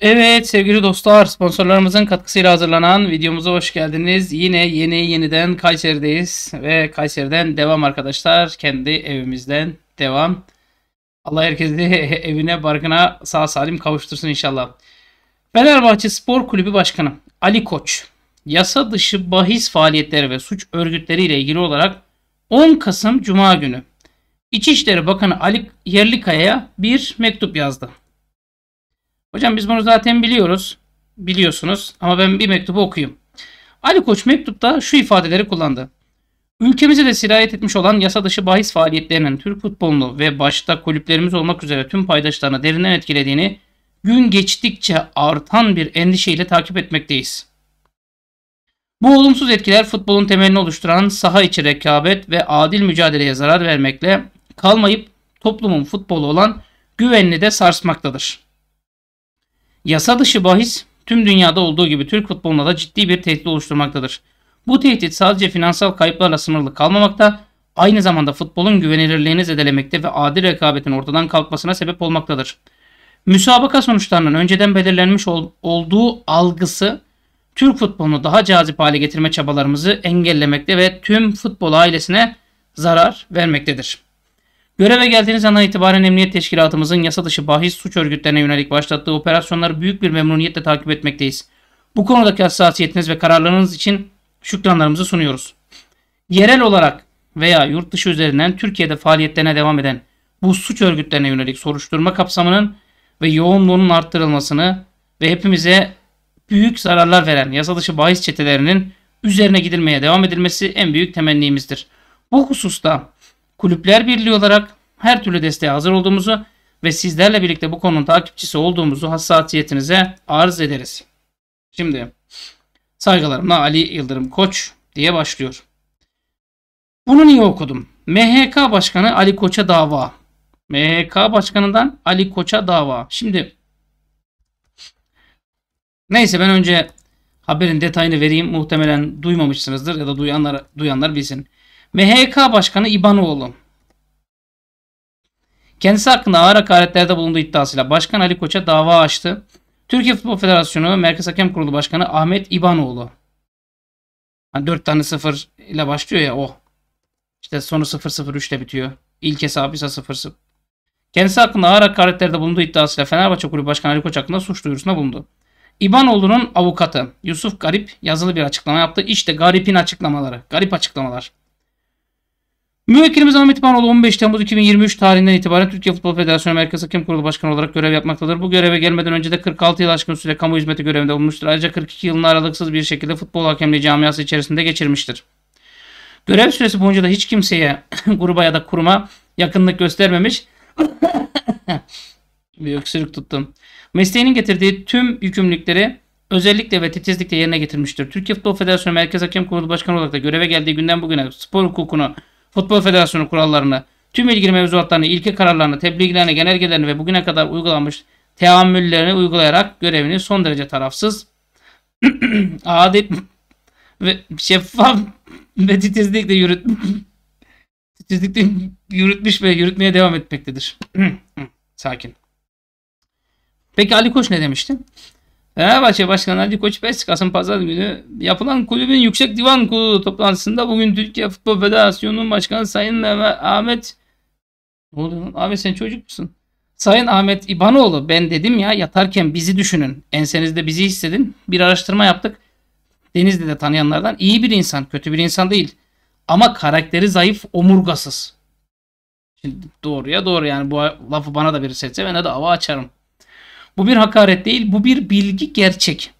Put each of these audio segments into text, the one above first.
Evet sevgili dostlar sponsorlarımızın katkısıyla hazırlanan videomuza hoş geldiniz. Yine yeni yeniden Kayseri'deyiz ve Kayseri'den devam arkadaşlar. Kendi evimizden devam. Allah herkesi evine barkına sağ salim kavuştursun inşallah. Fenerbahçe Spor Kulübü Başkanı Ali Koç yasa dışı bahis faaliyetleri ve suç örgütleriyle ilgili olarak 10 Kasım Cuma günü İçişleri Bakanı Ali Yerlikaya'ya bir mektup yazdı. Hocam biz bunu zaten biliyoruz. Biliyorsunuz ama ben bir mektubu okuyayım. Ali Koç mektupta şu ifadeleri kullandı. Ülkemize de sirayet etmiş olan yasa dışı bahis faaliyetlerinin Türk futbolunu ve başta kulüplerimiz olmak üzere tüm paydaşlarını derinden etkilediğini gün geçtikçe artan bir endişeyle takip etmekteyiz. Bu olumsuz etkiler futbolun temelini oluşturan saha içi rekabet ve adil mücadeleye zarar vermekle kalmayıp toplumun futbolu olan güvenini de sarsmaktadır. Yasa dışı bahis tüm dünyada olduğu gibi Türk futboluna da ciddi bir tehdit oluşturmaktadır. Bu tehdit sadece finansal kayıplarla sınırlı kalmamakta, aynı zamanda futbolun güvenilirliğini zedelemekte ve adil rekabetin ortadan kalkmasına sebep olmaktadır. Müsabaka sonuçlarının önceden belirlenmiş ol- olduğu algısı Türk futbolunu daha cazip hale getirme çabalarımızı engellemekte ve tüm futbol ailesine zarar vermektedir. Göreve geldiğiniz andan itibaren emniyet teşkilatımızın yasa dışı bahis suç örgütlerine yönelik başlattığı operasyonları büyük bir memnuniyetle takip etmekteyiz. Bu konudaki hassasiyetiniz ve kararlarınız için şükranlarımızı sunuyoruz. Yerel olarak veya yurt dışı üzerinden Türkiye'de faaliyetlerine devam eden bu suç örgütlerine yönelik soruşturma kapsamının ve yoğunluğunun arttırılmasını ve hepimize büyük zararlar veren yasa dışı bahis çetelerinin üzerine gidilmeye devam edilmesi en büyük temennimizdir. Bu hususta Kulüpler Birliği olarak her türlü desteğe hazır olduğumuzu ve sizlerle birlikte bu konunun takipçisi olduğumuzu hassasiyetinize arz ederiz. Şimdi saygılarımla Ali Yıldırım Koç diye başlıyor. Bunu niye okudum? MHK Başkanı Ali Koç'a dava. MHK Başkanı'ndan Ali Koç'a dava. Şimdi neyse ben önce haberin detayını vereyim. Muhtemelen duymamışsınızdır ya da duyanlar, duyanlar bilsin. MHK Başkanı İbanoğlu. Kendisi hakkında ağır hakaretlerde bulunduğu iddiasıyla Başkan Ali Koç'a dava açtı. Türkiye Futbol Federasyonu Merkez Hakem Kurulu Başkanı Ahmet İbanoğlu. Hani 4 tane 0 ile başlıyor ya o. Oh. İşte sonu 0-0-3 ile bitiyor. İlk hesabı ise 0-0. Kendisi hakkında ağır hakaretlerde bulunduğu iddiasıyla Fenerbahçe Kulübü Başkanı Ali Koç hakkında suç duyurusunda bulundu. İbanoğlu'nun avukatı Yusuf Garip yazılı bir açıklama yaptı. İşte Garip'in açıklamaları. Garip açıklamalar. Müvekkilimiz Ahmet İpanoğlu 15 Temmuz 2023 tarihinden itibaren Türkiye Futbol Federasyonu Merkez Hakem Kurulu Başkanı olarak görev yapmaktadır. Bu göreve gelmeden önce de 46 yıl aşkın süre kamu hizmeti görevinde bulmuştur. Ayrıca 42 yılını aralıksız bir şekilde futbol hakemliği camiası içerisinde geçirmiştir. Görev süresi boyunca da hiç kimseye gruba ya da kuruma yakınlık göstermemiş. bir öksürük tuttum. Mesleğinin getirdiği tüm yükümlülükleri özellikle ve titizlikle yerine getirmiştir. Türkiye Futbol Federasyonu Merkez Hakem Kurulu Başkanı olarak da göreve geldiği günden bugüne spor hukukunu Futbol Federasyonu kurallarını, tüm ilgili mevzuatlarını, ilke kararlarını, tebliğlerini, genelgelerini ve bugüne kadar uygulanmış teamüllerini uygulayarak görevini son derece tarafsız, adil ve şeffaf ve titizlikle yürüt titizlikle yürütmüş ve yürütmeye devam etmektedir. Sakin. Peki Ali Koç ne demişti? Fenerbahçe Başkanı Ali Koç Kasım pazar günü yapılan kulübün yüksek divan kurulu toplantısında bugün Türkiye Futbol Federasyonu'nun başkanı Sayın Mehmet Ahmet ne oluyor lan? Ahmet sen çocuk musun? Sayın Ahmet İbanoğlu ben dedim ya yatarken bizi düşünün. Ensenizde bizi hissedin. Bir araştırma yaptık. Denizli'de tanıyanlardan iyi bir insan, kötü bir insan değil. Ama karakteri zayıf, omurgasız. Şimdi doğruya doğru yani bu lafı bana da biri seçse ben de ava açarım. Bu bir hakaret değil, bu bir bilgi gerçek.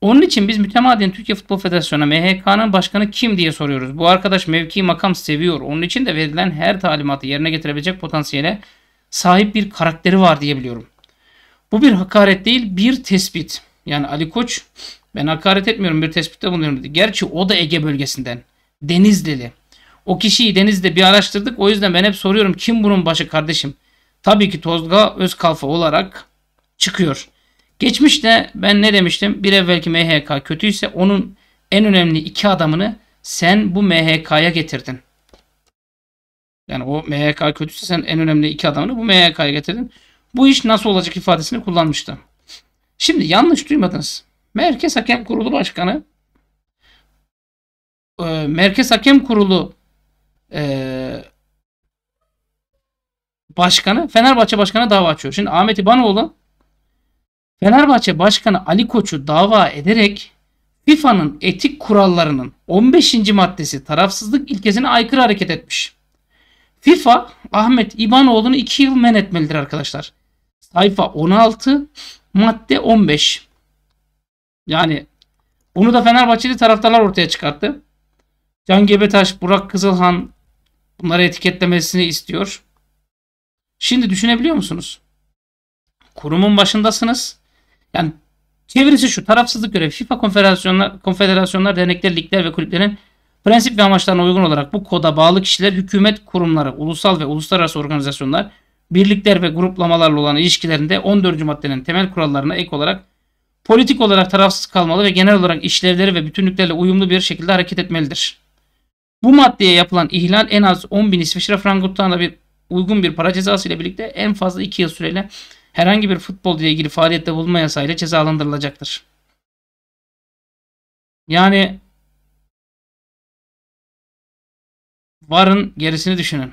Onun için biz mütemadiyen Türkiye Futbol Federasyonu'na MHK'nın başkanı kim diye soruyoruz. Bu arkadaş mevki makam seviyor. Onun için de verilen her talimatı yerine getirebilecek potansiyele sahip bir karakteri var diye biliyorum. Bu bir hakaret değil, bir tespit. Yani Ali Koç ben hakaret etmiyorum bir tespitte bulunuyorum dedi. Gerçi o da Ege bölgesinden. Denizlili. O kişiyi Denizli'de bir araştırdık. O yüzden ben hep soruyorum kim bunun başı kardeşim? Tabii ki Tozga Özkalfa olarak çıkıyor. Geçmişte ben ne demiştim? Bir evvelki MHK kötüyse onun en önemli iki adamını sen bu MHK'ya getirdin. Yani o MHK kötüyse sen en önemli iki adamını bu MHK'ya getirdin. Bu iş nasıl olacak ifadesini kullanmıştım. Şimdi yanlış duymadınız. Merkez Hakem Kurulu Başkanı e, Merkez Hakem Kurulu e, Başkanı Fenerbahçe Başkanı dava açıyor. Şimdi Ahmet İbanoğlu Fenerbahçe Başkanı Ali Koç'u dava ederek FIFA'nın etik kurallarının 15. maddesi tarafsızlık ilkesine aykırı hareket etmiş. FIFA Ahmet İbanoğlu'nu 2 yıl men etmelidir arkadaşlar. Sayfa 16, madde 15. Yani bunu da Fenerbahçeli taraftarlar ortaya çıkarttı. Can Gebetaş, Burak Kızılhan bunları etiketlemesini istiyor. Şimdi düşünebiliyor musunuz? Kurumun başındasınız. Yani çevirisi şu tarafsızlık görevi FIFA konfederasyonlar, konfederasyonlar, dernekler, ligler ve kulüplerin prensip ve amaçlarına uygun olarak bu koda bağlı kişiler hükümet kurumları, ulusal ve uluslararası organizasyonlar, birlikler ve gruplamalarla olan ilişkilerinde 14. maddenin temel kurallarına ek olarak politik olarak tarafsız kalmalı ve genel olarak işlevleri ve bütünlüklerle uyumlu bir şekilde hareket etmelidir. Bu maddeye yapılan ihlal en az 10.000 İsviçre frangurtlarına bir uygun bir para cezası ile birlikte en fazla 2 yıl süreyle herhangi bir futbol ile ilgili faaliyette bulunma yasayla cezalandırılacaktır. Yani varın gerisini düşünün.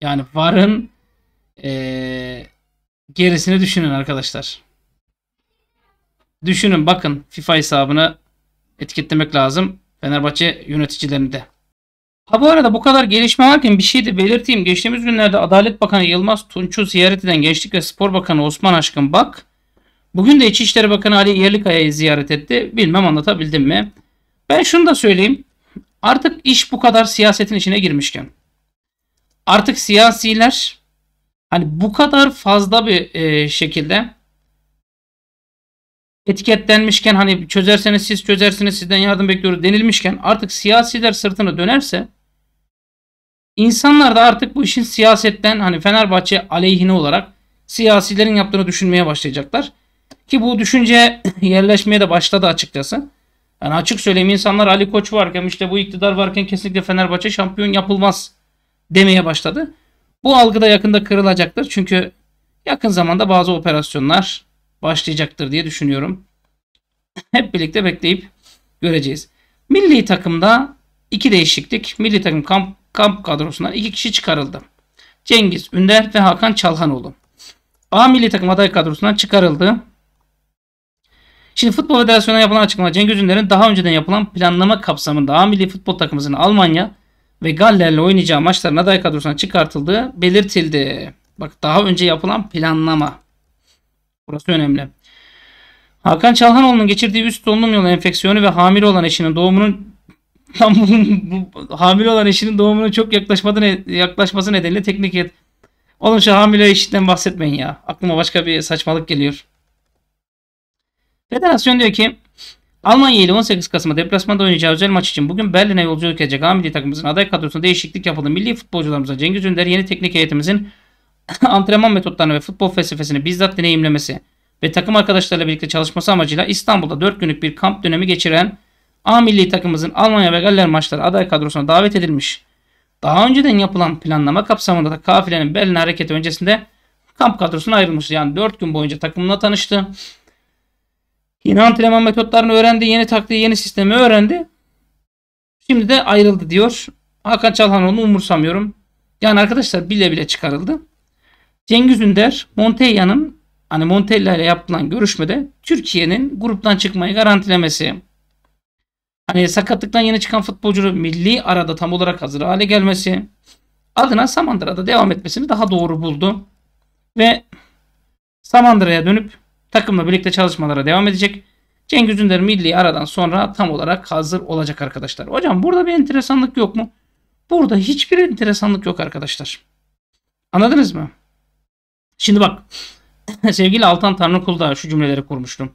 Yani varın ee, gerisini düşünün arkadaşlar. Düşünün bakın FIFA hesabını etiketlemek lazım. Fenerbahçe yöneticilerinde. Ha bu arada bu kadar gelişme varken bir şey de belirteyim. Geçtiğimiz günlerde Adalet Bakanı Yılmaz Tunç'u ziyaret eden Gençlik ve Spor Bakanı Osman Aşkın Bak. Bugün de İçişleri Bakanı Ali Yerlikaya'yı ziyaret etti. Bilmem anlatabildim mi? Ben şunu da söyleyeyim. Artık iş bu kadar siyasetin içine girmişken. Artık siyasiler hani bu kadar fazla bir e, şekilde etiketlenmişken hani çözerseniz siz çözersiniz sizden yardım bekliyoruz denilmişken artık siyasiler sırtını dönerse İnsanlar da artık bu işin siyasetten hani Fenerbahçe aleyhine olarak siyasilerin yaptığını düşünmeye başlayacaklar. Ki bu düşünce yerleşmeye de başladı açıkçası. Yani açık söyleyeyim insanlar Ali Koç varken işte bu iktidar varken kesinlikle Fenerbahçe şampiyon yapılmaz demeye başladı. Bu algı da yakında kırılacaktır. Çünkü yakın zamanda bazı operasyonlar başlayacaktır diye düşünüyorum. Hep birlikte bekleyip göreceğiz. Milli takımda iki değişiklik. Milli takım kamp kamp kadrosundan iki kişi çıkarıldı. Cengiz Ünder ve Hakan Çalhanoğlu. A milli takım aday kadrosundan çıkarıldı. Şimdi Futbol Federasyonu'na yapılan açıklamada Cengiz Ünder'in daha önceden yapılan planlama kapsamında A milli futbol takımımızın Almanya ve Galler'le oynayacağı maçların aday kadrosundan çıkartıldığı belirtildi. Bak daha önce yapılan planlama. Burası önemli. Hakan Çalhanoğlu'nun geçirdiği üst solunum yolu enfeksiyonu ve hamile olan eşinin doğumunun Tam bu, bu, hamile olan eşinin doğumuna çok yaklaşmadı ne yaklaşması nedeniyle teknik et. Oğlum şu hamile eşitten bahsetmeyin ya. Aklıma başka bir saçmalık geliyor. Federasyon diyor ki Almanya ile 18 Kasım'a deplasmanda oynayacağı özel maç için bugün Berlin'e yolculuk edecek A takımımızın aday kadrosunda değişiklik yapıldı. Milli futbolcularımıza Cengiz Ünder yeni teknik heyetimizin antrenman metotlarını ve futbol felsefesini bizzat deneyimlemesi ve takım arkadaşlarıyla birlikte çalışması amacıyla İstanbul'da 4 günlük bir kamp dönemi geçiren A milli takımımızın Almanya ve Galler maçları aday kadrosuna davet edilmiş. Daha önceden yapılan planlama kapsamında da kafilenin Berlin hareketi öncesinde kamp kadrosuna ayrılmıştı. Yani 4 gün boyunca takımla tanıştı. Yeni antrenman metotlarını öğrendi. Yeni taktiği, yeni sistemi öğrendi. Şimdi de ayrıldı diyor. Hakan onu umursamıyorum. Yani arkadaşlar bile bile çıkarıldı. Cengiz Ünder, Montella'nın hani Montella ile yapılan görüşmede Türkiye'nin gruptan çıkmayı garantilemesi Hani sakatlıktan yeni çıkan futbolcunun milli arada tam olarak hazır hale gelmesi adına Samandıra'da devam etmesini daha doğru buldu. Ve Samandıra'ya dönüp takımla birlikte çalışmalara devam edecek. Cengiz Ünder milli aradan sonra tam olarak hazır olacak arkadaşlar. Hocam burada bir enteresanlık yok mu? Burada hiçbir enteresanlık yok arkadaşlar. Anladınız mı? Şimdi bak sevgili Altan Tanrıkul da şu cümleleri kurmuştum.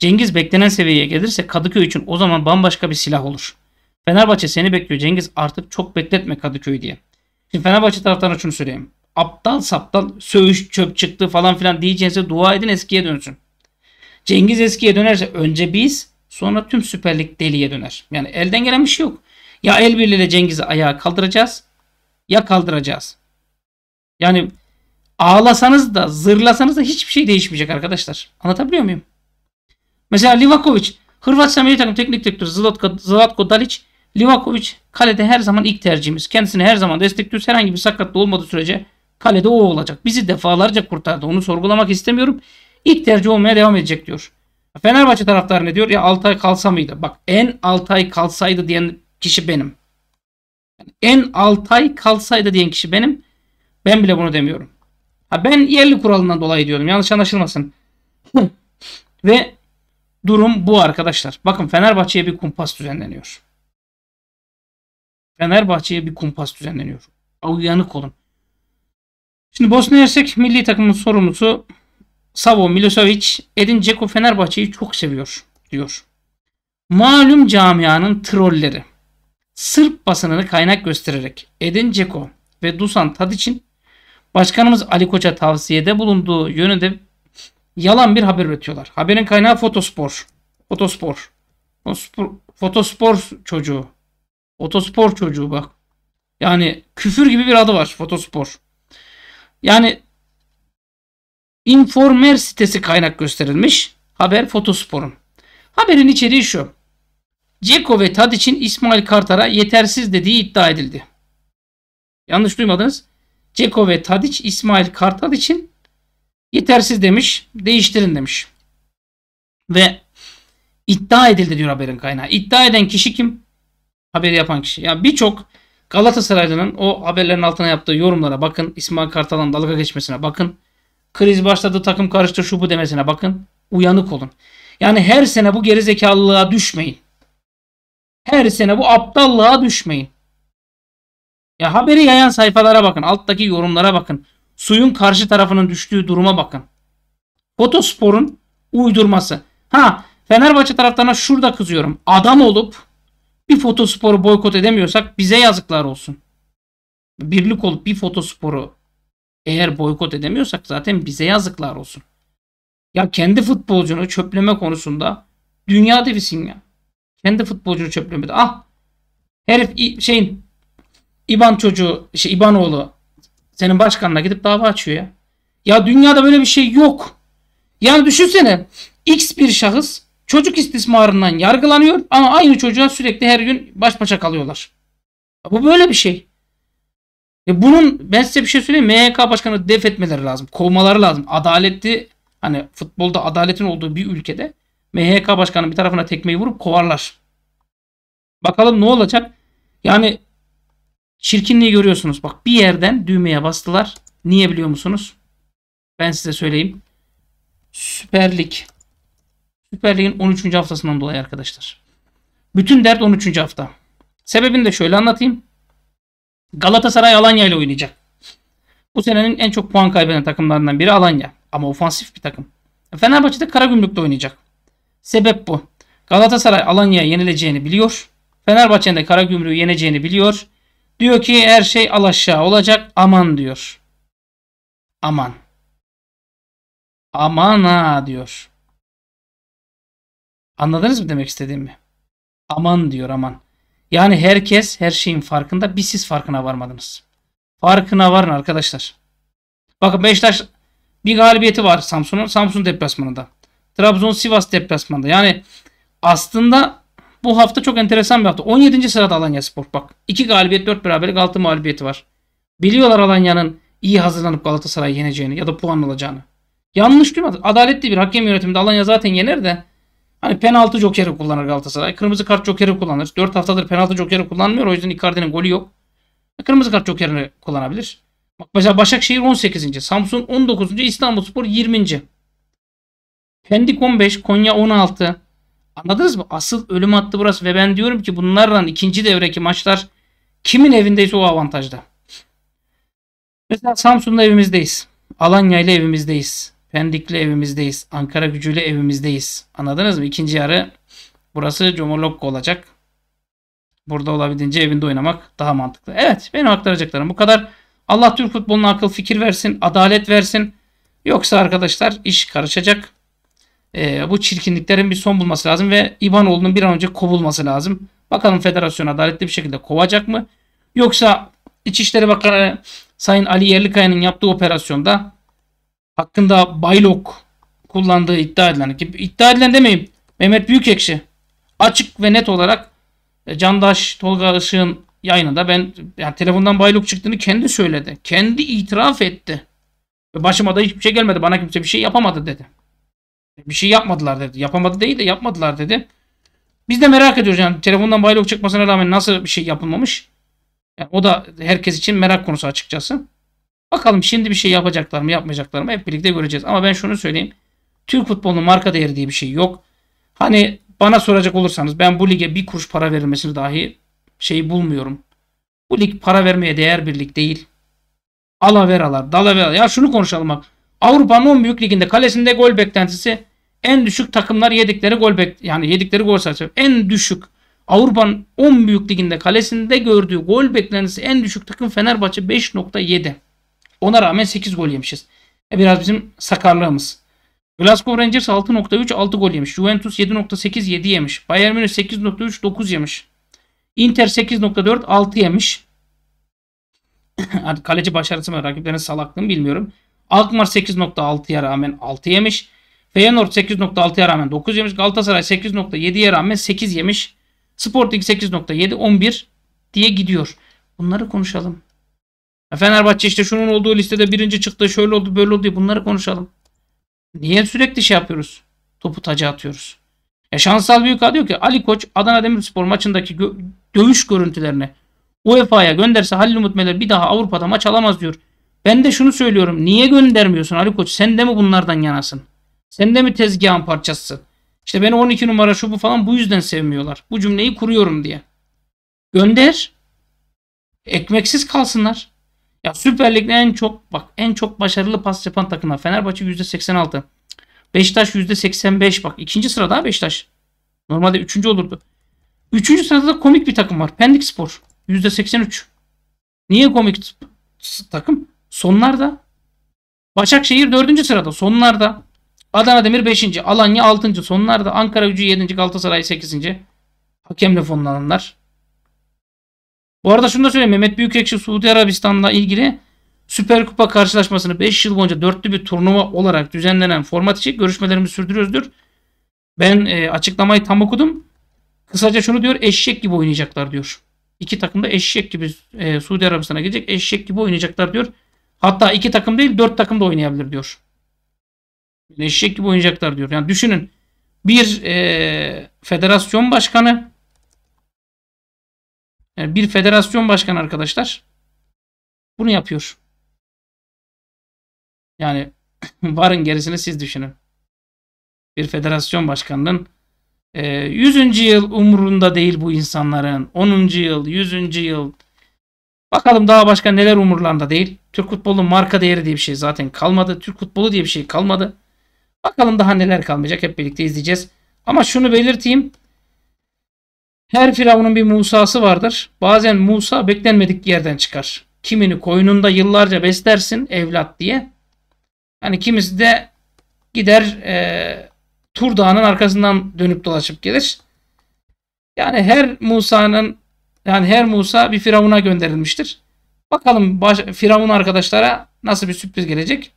Cengiz beklenen seviyeye gelirse Kadıköy için o zaman bambaşka bir silah olur. Fenerbahçe seni bekliyor Cengiz artık çok bekletme Kadıköy diye. Şimdi Fenerbahçe taraftarına şunu söyleyeyim. Aptal saptal söğüş çöp çıktı falan filan diyeceğinize dua edin eskiye dönsün. Cengiz eskiye dönerse önce biz sonra tüm Süper Lig deliye döner. Yani elden gelen bir şey yok. Ya el birliğiyle Cengiz'i ayağa kaldıracağız ya kaldıracağız. Yani ağlasanız da zırlasanız da hiçbir şey değişmeyecek arkadaşlar. Anlatabiliyor muyum? Mesela Livakovic Hırvatistan milli takım teknik direktörü Zlatko, Zlatko Dalic Livakovic kalede her zaman ilk tercihimiz. Kendisini her zaman destekliyoruz. Herhangi bir sakatlığı olmadığı sürece kalede o olacak. Bizi defalarca kurtardı. Onu sorgulamak istemiyorum. İlk tercih olmaya devam edecek diyor. Fenerbahçe taraftarı ne diyor? Ya 6 ay kalsa mıydı? Bak en 6 ay kalsaydı diyen kişi benim. En 6 ay kalsaydı diyen kişi benim. Ben bile bunu demiyorum. Ha ben yerli kuralından dolayı diyorum. Yanlış anlaşılmasın. Ve Durum bu arkadaşlar. Bakın Fenerbahçe'ye bir kumpas düzenleniyor. Fenerbahçe'ye bir kumpas düzenleniyor. Uyanık olun. Şimdi Bosna Hersek milli takımın sorumlusu Savo Milosevic, Edin Ceko Fenerbahçe'yi çok seviyor diyor. Malum camianın trolleri. Sırp basınını kaynak göstererek Edin Ceko ve Dusan Tadic'in başkanımız Ali Koç'a tavsiyede bulunduğu yönünde yalan bir haber üretiyorlar. Haberin kaynağı Fotospor. Fotospor. Fotospor, fotospor çocuğu. Fotospor çocuğu bak. Yani küfür gibi bir adı var Fotospor. Yani Informer sitesi kaynak gösterilmiş. Haber Fotospor'un. Haberin içeriği şu. Ceko ve Tadiç'in İsmail Kartara yetersiz dediği iddia edildi. Yanlış duymadınız. Ceko ve Tadiç İsmail Kartal için Yetersiz demiş. Değiştirin demiş. Ve iddia edildi diyor haberin kaynağı. İddia eden kişi kim? Haberi yapan kişi. Ya birçok Galatasaraylı'nın o haberlerin altına yaptığı yorumlara bakın. İsmail Kartal'ın dalga geçmesine bakın. Kriz başladı takım karıştı şu bu demesine bakın. Uyanık olun. Yani her sene bu gerizekalılığa düşmeyin. Her sene bu aptallığa düşmeyin. Ya haberi yayan sayfalara bakın. Alttaki yorumlara bakın. Suyun karşı tarafının düştüğü duruma bakın. Fotospor'un uydurması. Ha Fenerbahçe taraftarına şurada kızıyorum. Adam olup bir fotosporu boykot edemiyorsak bize yazıklar olsun. Birlik olup bir fotosporu eğer boykot edemiyorsak zaten bize yazıklar olsun. Ya kendi futbolcunu çöpleme konusunda dünya devisin ya. Kendi futbolcunu çöplemedi. Ah herif şeyin İban çocuğu, şey İbanoğlu. Senin başkanına gidip dava açıyor ya. Ya dünyada böyle bir şey yok. Yani düşünsene X bir şahıs çocuk istismarından yargılanıyor ama aynı çocuğa sürekli her gün baş başa kalıyorlar. bu böyle bir şey. E bunun ben size bir şey söyleyeyim MHK başkanı def etmeleri lazım. Kovmaları lazım. Adaletli hani futbolda adaletin olduğu bir ülkede MHK başkanı bir tarafına tekmeyi vurup kovarlar. Bakalım ne olacak? Yani Çirkinliği görüyorsunuz. Bak bir yerden düğmeye bastılar. Niye biliyor musunuz? Ben size söyleyeyim. Süper Lig. Süper Lig'in 13. haftasından dolayı arkadaşlar. Bütün dert 13. hafta. Sebebini de şöyle anlatayım. Galatasaray Alanya ile oynayacak. Bu senenin en çok puan kaybeden takımlarından biri Alanya. Ama ofansif bir takım. Fenerbahçe de Karagümrük'te oynayacak. Sebep bu. Galatasaray Alanya'ya yenileceğini biliyor. Fenerbahçe'nin de Karagümrük'ü yeneceğini biliyor. Diyor ki her şey alaşağı olacak. Aman diyor. Aman. Aman ha diyor. Anladınız mı demek istediğimi? Aman diyor aman. Yani herkes her şeyin farkında. biz siz farkına varmadınız. Farkına varın arkadaşlar. Bakın Beşiktaş bir galibiyeti var Samsun'un. Samsun deplasmanında. Trabzon Sivas deplasmanında. Yani aslında bu hafta çok enteresan bir hafta. 17. sırada Alanya Spor bak. 2 galibiyet 4 beraberlik 6 mağlubiyeti var. Biliyorlar Alanya'nın iyi hazırlanıp Galatasaray'ı yeneceğini ya da puan alacağını. Yanlış değil mi? Adaletli bir hakem yönetiminde Alanya zaten yener de hani penaltı jokeri kullanır Galatasaray. Kırmızı kart jokeri kullanır. 4 haftadır penaltı jokeri kullanmıyor. O yüzden Icardi'nin golü yok. Kırmızı kart jokerini kullanabilir. Bak mesela Başakşehir 18. Samsun 19. İstanbulspor 20. Pendik 15, Konya 16, Anladınız mı? Asıl ölüm hattı burası ve ben diyorum ki bunlardan ikinci devreki maçlar kimin evindeyse o avantajda. Mesela Samsun'da evimizdeyiz. Alanya ile evimizdeyiz. Pendik'le evimizdeyiz. Ankara gücüyle evimizdeyiz. Anladınız mı? İkinci yarı burası Comolokko olacak. Burada olabildiğince evinde oynamak daha mantıklı. Evet benim aktaracaklarım bu kadar. Allah Türk futboluna akıl fikir versin. Adalet versin. Yoksa arkadaşlar iş karışacak. E, bu çirkinliklerin bir son bulması lazım ve İbanoğlu'nun bir an önce kovulması lazım. Bakalım federasyon adaletli bir şekilde kovacak mı? Yoksa İçişleri Bakanı Sayın Ali Yerlikaya'nın yaptığı operasyonda hakkında baylok kullandığı iddia edilen ki iddia edilen demeyeyim Mehmet Büyükekşi açık ve net olarak e, Candaş Tolga Işık'ın yayınında ben yani telefondan baylok çıktığını kendi söyledi. Kendi itiraf etti. Başıma da hiçbir şey gelmedi. Bana kimse bir şey yapamadı dedi. Bir şey yapmadılar dedi. Yapamadı değil de yapmadılar dedi. Biz de merak ediyoruz yani telefondan baylok çıkmasına rağmen nasıl bir şey yapılmamış. Yani o da herkes için merak konusu açıkçası. Bakalım şimdi bir şey yapacaklar mı yapmayacaklar mı hep birlikte göreceğiz. Ama ben şunu söyleyeyim. Türk futbolunun marka değeri diye bir şey yok. Hani bana soracak olursanız ben bu lige bir kuruş para verilmesini dahi şey bulmuyorum. Bu lig para vermeye değer bir lig değil. ala veralar Alaveralar, veralar Ya şunu konuşalım bak. Avrupa'nın 10 büyük liginde kalesinde gol beklentisi en düşük takımlar yedikleri gol bek yani yedikleri gol sayısı en düşük Avrupa'nın 10 büyük liginde kalesinde gördüğü gol beklentisi en düşük takım Fenerbahçe 5.7. Ona rağmen 8 gol yemişiz. E biraz bizim sakarlığımız. Glasgow Rangers 6.3 6 gol yemiş. Juventus 7.8 7 yemiş. Bayern Münih 8.3 9 yemiş. Inter 8.4 6 yemiş. Kaleci başarısı mı rakiplerin salaklığını bilmiyorum. Alkmaar 8.6'ya rağmen 6 yemiş. Feyenoord 8.6'ya rağmen 9 yemiş. Galatasaray 8.7'ye rağmen 8 yemiş. Sporting 8.7 11 diye gidiyor. Bunları konuşalım. Fenerbahçe işte şunun olduğu listede birinci çıktı şöyle oldu böyle oldu diye bunları konuşalım. Niye sürekli şey yapıyoruz? Topu taca atıyoruz. Ya Şansal büyük diyor ki Ali Koç Adana Demirspor maçındaki gö- dövüş görüntülerini UEFA'ya gönderse Halil Umut Meler bir daha Avrupa'da maç alamaz diyor. Ben de şunu söylüyorum. Niye göndermiyorsun Ali Koç? Sen de mi bunlardan yanasın? Sen de mi tezgahın parçası? İşte beni 12 numara şu bu falan bu yüzden sevmiyorlar. Bu cümleyi kuruyorum diye. Gönder. Ekmeksiz kalsınlar. Ya Süper Lig'de en çok bak en çok başarılı pas yapan takımlar. Fenerbahçe %86. Beşiktaş %85 bak. ikinci sırada Beşiktaş. Normalde üçüncü olurdu. Üçüncü sırada da komik bir takım var. Pendik Spor. %83. Niye komik takım? Sonlarda. Başakşehir dördüncü sırada. Sonlarda. Adana Demir 5. Alanya 6. Sonlarda Ankara Gücü 7. Galatasaray 8. Hakemle fonlananlar. Bu arada şunu da söyleyeyim. Mehmet Büyükekşi Suudi Arabistan'la ilgili Süper Kupa karşılaşmasını 5 yıl boyunca dörtlü bir turnuva olarak düzenlenen format için görüşmelerimizi sürdürüyoruzdur. Ben e, açıklamayı tam okudum. Kısaca şunu diyor eşek gibi oynayacaklar diyor. İki takım da eşek gibi e, Suudi Arabistan'a gidecek, eşek gibi oynayacaklar diyor. Hatta iki takım değil dört takım da oynayabilir diyor. Eşek gibi oyuncaklar diyor. Yani düşünün bir e, federasyon başkanı yani e, bir federasyon başkanı arkadaşlar bunu yapıyor. Yani varın gerisini siz düşünün. Bir federasyon başkanının e, 100. yıl umurunda değil bu insanların. 10. yıl, 100. yıl. Bakalım daha başka neler umurlarında değil. Türk futbolunun marka değeri diye bir şey zaten kalmadı. Türk futbolu diye bir şey kalmadı. Bakalım daha neler kalmayacak hep birlikte izleyeceğiz. Ama şunu belirteyim. Her firavunun bir Musa'sı vardır. Bazen Musa beklenmedik yerden çıkar. Kimini koyununda yıllarca beslersin evlat diye. Hani kimisi de gider e, Tur Dağı'nın arkasından dönüp dolaşıp gelir. Yani her Musa'nın yani her Musa bir firavuna gönderilmiştir. Bakalım baş, firavun arkadaşlara nasıl bir sürpriz gelecek.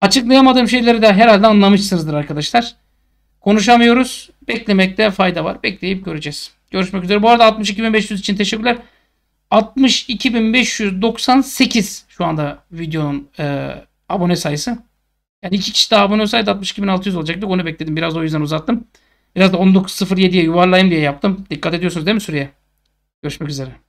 Açıklayamadığım şeyleri de herhalde anlamışsınızdır arkadaşlar. Konuşamıyoruz. Beklemekte fayda var. Bekleyip göreceğiz. Görüşmek üzere. Bu arada 62.500 için teşekkürler. 62.598 şu anda videonun e, abone sayısı. Yani iki kişi daha abone olsaydı 62.600 olacaktı. Onu bekledim. Biraz o yüzden uzattım. Biraz da 19.07'ye yuvarlayayım diye yaptım. Dikkat ediyorsunuz değil mi süreye? Görüşmek üzere.